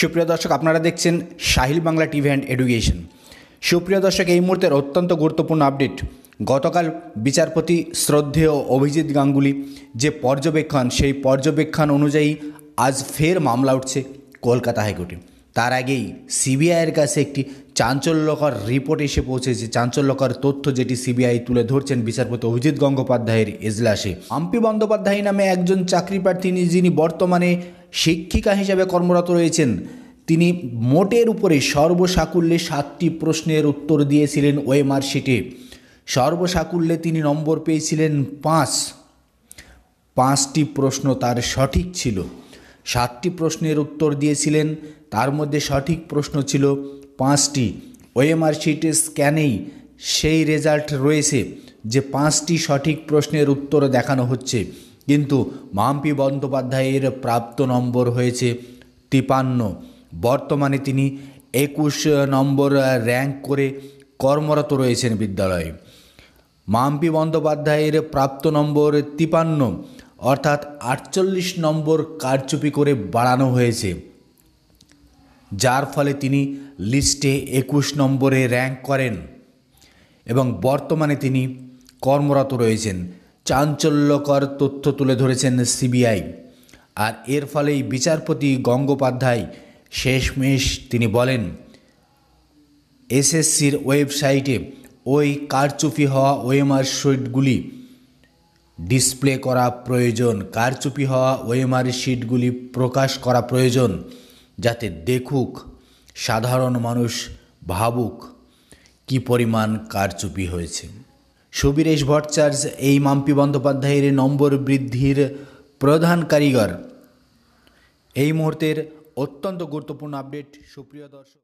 সুপ্রিয় দর্শক আপনারা দেখছেন Sahil Bangla TV and education সুপ্রিয় দর্শক এই মুহূর্তের অত্যন্ত গুরুত্বপূর্ণ আপডেট গতকাল বিচারপতি শ্রদ্ধেয় অভিজিৎ গাঙ্গুলি যে পর্যবেক্ষণ সেই পর্যবেক্ষণ অনুযায়ী আজ ফের মামলা উঠছে কলকাতা হাইকোর্টে তার আগেই সিবিআইয়ের কাছে একটি চাঞ্চল্যকর রিপোর্ট এসে পৌঁছেছে চাঞ্চল্যকর তথ্য যেটি সিবিআই তুলে ধরছেন বিচারপতি অভিজিৎ গঙ্গোপাধ্যায়ের এজলাসে আম্পি বন্দ্যোপাধ্যায় নামে একজন চাকরি প্রার্থী যিনি বর্তমানে শিক্ষিকা হিসেবে কর্মরত রয়েছেন তিনি মোটের উপরে সর্বসাকুল্যে সাতটি প্রশ্নের উত্তর দিয়েছিলেন ওয়ে মার্কশিটে সর্বসাকুল্যে তিনি নম্বর পেয়েছিলেন পাঁচ পাঁচটি প্রশ্ন তার সঠিক ছিল সাতটি প্রশ্নের উত্তর দিয়েছিলেন তার মধ্যে সঠিক প্রশ্ন ছিল পাঁচটি ওএমআর শিটের স্ক্যানেই সেই রেজাল্ট রয়েছে যে পাঁচটি সঠিক প্রশ্নের উত্তর দেখানো হচ্ছে কিন্তু মাম্পি বন্দ্যোপাধ্যায়ের প্রাপ্ত নম্বর হয়েছে তিপান্ন বর্তমানে তিনি একুশ নম্বর র্যাঙ্ক করে কর্মরত রয়েছেন বিদ্যালয়ে মাম্পি বন্দ্যোপাধ্যায়ের প্রাপ্ত নম্বর তিপান্ন অর্থাৎ আটচল্লিশ নম্বর কারচুপি করে বাড়ানো হয়েছে যার ফলে তিনি লিস্টে একুশ নম্বরে র্যাঙ্ক করেন এবং বর্তমানে তিনি কর্মরত রয়েছেন চাঞ্চল্যকর তথ্য তুলে ধরেছেন সিবিআই আর এর ফলেই বিচারপতি গঙ্গোপাধ্যায় শেষমেশ তিনি বলেন এসএসসির ওয়েবসাইটে ওই কারচুপি হওয়া ওএমআর শিটগুলি ডিসপ্লে করা প্রয়োজন কারচুপি হওয়া ওএমআর শিটগুলি প্রকাশ করা প্রয়োজন যাতে দেখুক সাধারণ মানুষ ভাবুক কি পরিমাণ কারচুপি হয়েছে সুবীরেশ ভট্টাচার্য এই মাম্পি বন্দ্যোপাধ্যায়ের নম্বর বৃদ্ধির প্রধান কারিগর এই মুহূর্তের অত্যন্ত গুরুত্বপূর্ণ আপডেট সুপ্রিয় দর্শক